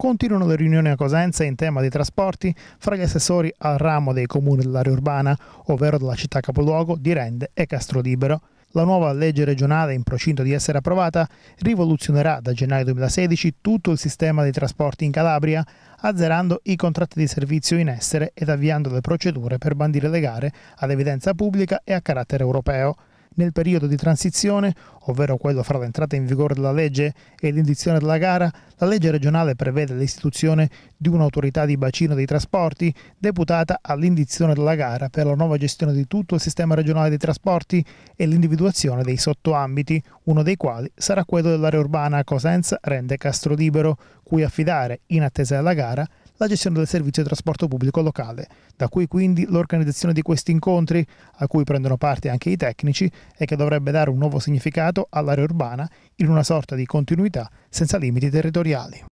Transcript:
continuano le riunioni a Cosenza in tema di trasporti fra gli assessori al ramo dei comuni dell'area urbana, ovvero della città capoluogo di Rende e Castrolibero. La nuova legge regionale in procinto di essere approvata rivoluzionerà da gennaio 2016 tutto il sistema dei trasporti in Calabria, azzerando i contratti di servizio in essere ed avviando le procedure per bandire le gare ad evidenza pubblica e a carattere europeo nel periodo di transizione, ovvero quello fra l'entrata in vigore della legge e l'indizione della gara, la legge regionale prevede l'istituzione di un'autorità di bacino dei trasporti deputata all'indizione della gara per la nuova gestione di tutto il sistema regionale dei trasporti e l'individuazione dei sottoambiti, uno dei quali sarà quello dell'area urbana Cosenza-Rende-Castrolibero, cui affidare, in attesa della gara, la gestione del servizio di trasporto pubblico locale, da cui quindi l'organizzazione di questi incontri, a cui prendono parte anche i tecnici, e che dovrebbe dare un nuovo significato all'area urbana in una sorta di continuità senza limiti territoriali.